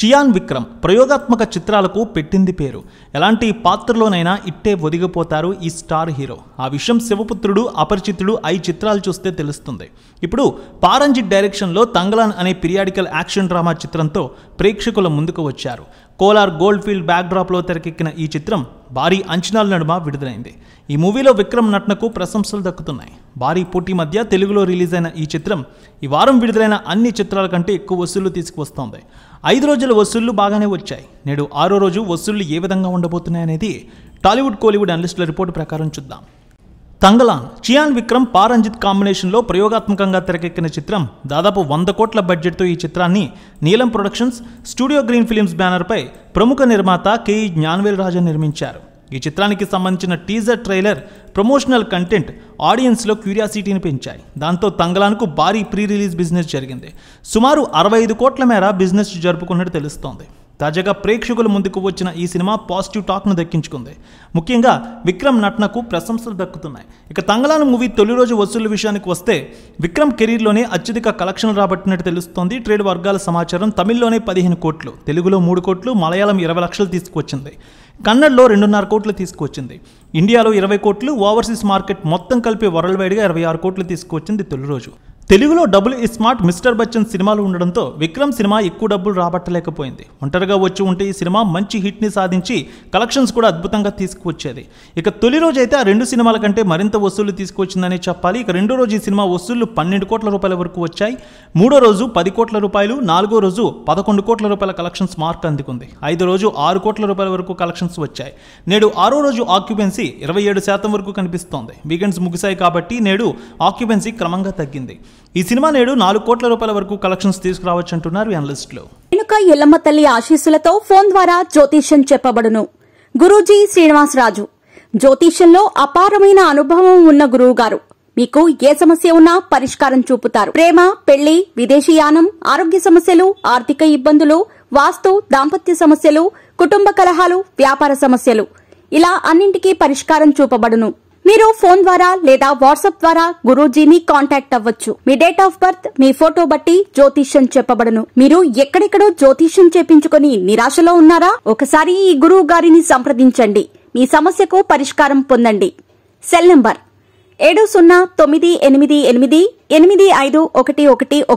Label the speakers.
Speaker 1: చియాన్ విక్రమ్ ప్రయోగాత్మక చిత్రాలకు పెట్టింది పేరు ఎలాంటి పాత్రలోనైనా ఇట్టే ఒదిగిపోతారు ఈ స్టార్ హీరో ఆ విషయం శివపుత్రుడు అపరిచితుడు ఐ చిత్రాలు చూస్తే తెలుస్తుంది ఇప్పుడు పారంజిత్ డైరెక్షన్లో తంగలాన్ అనే పిరియాడికల్ యాక్షన్ డ్రామా చిత్రంతో ప్రేక్షకుల ముందుకు వచ్చారు కోలార్ గోల్డ్ ఫీల్డ్ బ్యాక్డ్రాప్లో తెరకెక్కిన ఈ చిత్రం భారీ అంచనాల నడుమ విడుదలైంది ఈ మూవీలో విక్రమ్ నటనకు ప్రశంసలు దక్కుతున్నాయి భారీ పోటీ మధ్య తెలుగులో రిలీజ్ అయిన ఈ చిత్రం ఈ వారం విడుదలైన అన్ని చిత్రాల కంటే ఎక్కువ వసూళ్లు తీసుకువస్తోంది ఐదు రోజుల వసూళ్లు బాగానే వచ్చాయి నేడు ఆరో రోజు వసూళ్లు ఏ విధంగా ఉండబోతున్నాయనేది టాలీవుడ్ కోలీవుడ్ అనలిస్టుల రిపోర్టు ప్రకారం చూద్దాం తంగలాన్ చియాన్ విక్రమ్ పారంజిత్ కాంబినేషన్లో ప్రయోగాత్మకంగా తెరకెక్కిన చిత్రం దాదాపు వంద కోట్ల బడ్జెట్తో ఈ చిత్రాన్ని నీలం ప్రొడక్షన్స్ స్టూడియో గ్రీన్ ఫిలిమ్స్ బ్యానర్పై ప్రముఖ నిర్మాత కేఈ జ్ఞాన్వేల్ రాజా నిర్మించారు ఈ చిత్రానికి సంబంధించిన టీజర్ ట్రైలర్ ప్రమోషనల్ కంటెంట్ ఆడియన్స్లో క్యూరియాసిటీని పెంచాయి దాంతో తంగలాన్కు భారీ ప్రీ రిలీజ్ బిజినెస్ జరిగింది సుమారు అరవై ఐదు కోట్ల మేర బిజినెస్ జరుపుకున్నట్టు తెలుస్తోంది తాజాగా ప్రేక్షకుల ముందుకు వచ్చిన ఈ సినిమా పాజిటివ్ టాక్ను దక్కించుకుంది ముఖ్యంగా విక్రమ్ నటనకు ప్రశంసలు దక్కుతున్నాయి ఇక తంగలాన్ మూవీ తొలి రోజు వసూళ్ల విషయానికి వస్తే విక్రమ్ కెరీర్లోనే అత్యధిక కలెక్షన్లు రాబట్టినట్టు తెలుస్తోంది ట్రేడ్ వర్గాల సమాచారం తమిళ్లోనే పదిహేను కోట్లు తెలుగులో మూడు కోట్లు మలయాళం ఇరవై లక్షలు తీసుకువచ్చింది కన్నడలో రెండున్నర కోట్లు తీసుకువచ్చింది ఇండియాలో ఇరవై కోట్లు ఓవర్సీస్ మార్కెట్ మొత్తం కలిపి వరల్డ్ వైడ్గా ఇరవై ఆరు కోట్లు తీసుకువచ్చింది తొలి రోజు తెలుగులో డబుల్ స్మార్ట్ మిస్టర్ బచ్చన్ సినిమాలు ఉండడంతో విక్రమ్ సినిమా ఎక్కువ డబ్బులు రాబట్టలేకపోయింది ఒంటరిగా వచ్చి ఉంటే ఈ సినిమా మంచి హిట్ని సాధించి కలెక్షన్స్ కూడా అద్భుతంగా తీసుకువచ్చేది ఇక తొలి రోజు అయితే ఆ రెండు సినిమాల కంటే మరింత వసూళ్లు తీసుకువచ్చిందని చెప్పాలి ఇక రెండో రోజు ఈ సినిమా వసూళ్లు పన్నెండు కోట్ల రూపాయల వరకు వచ్చాయి మూడో రోజు పది కోట్ల రూపాయలు నాలుగో రోజు పదకొండు కోట్ల రూపాయల కలెక్షన్స్ మార్క్ అందుకుంది ఐదో రోజు ఆరు కోట్ల రూపాయల వరకు కలెక్షన్స్ వచ్చాయి నేడు ఆరో రోజు ఆక్యుపెన్సీ ఇరవై ఏడు శాతం వరకు కనిపిస్తోంది వీకెండ్స్ ముగిశాయి కాబట్టి నేడు ఆక్యుపెన్సీ క్రమంగా తగ్గింది ఈ సినిమా నేడు నాలుగు కోట్ల రూపాయల వరకు కలెక్షన్స్ తీసుకురావచ్చు అంటున్నారు అనలిస్టులు
Speaker 2: వెనుక ఎల్లమ్మ తల్లి ఆశీస్సులతో ఫోన్ ద్వారా జ్యోతిష్యం చెప్పబడును గురూజీ శ్రీనివాసరాజు జ్యోతిష్యంలో అపారమైన అనుభవం ఉన్న గురువు గారు మీకు ఏ సమస్య ఉన్నా పరిష్కారం చూపుతారు ప్రేమ పెళ్లి విదేశీయానం ఆరోగ్య సమస్యలు ఆర్థిక ఇబ్బందులు వాస్తు దాంపత్య సమస్యలు కుటుంబ కలహాలు వ్యాపార సమస్యలు ఇలా అన్నింటికీ పరిష్కారం చూపబడును మీరు ఫోన్ ద్వారా లేదా వాట్సాప్ ద్వారా గురూజీని కాంటాక్ట్ అవ్వచ్చు మీ డేట్ ఆఫ్ బర్త్ మీ ఫోటో బట్టి జ్యోతిష్యం చెప్పబడను మీరు ఎక్కడెక్కడో జ్యోతిష్యం చేపించుకుని నిరాశలో ఉన్నారా ఒకసారి ఈ గురువు గారిని సంప్రదించండి మీ సమస్యకు పరిష్కారం పొందండి సెల్ నంబర్ ఏడు సున్నా తొమ్మిది ఎనిమిది ఎనిమిది ఎనిమిది ఐదు ఒకటి ఒకటి ఒకటి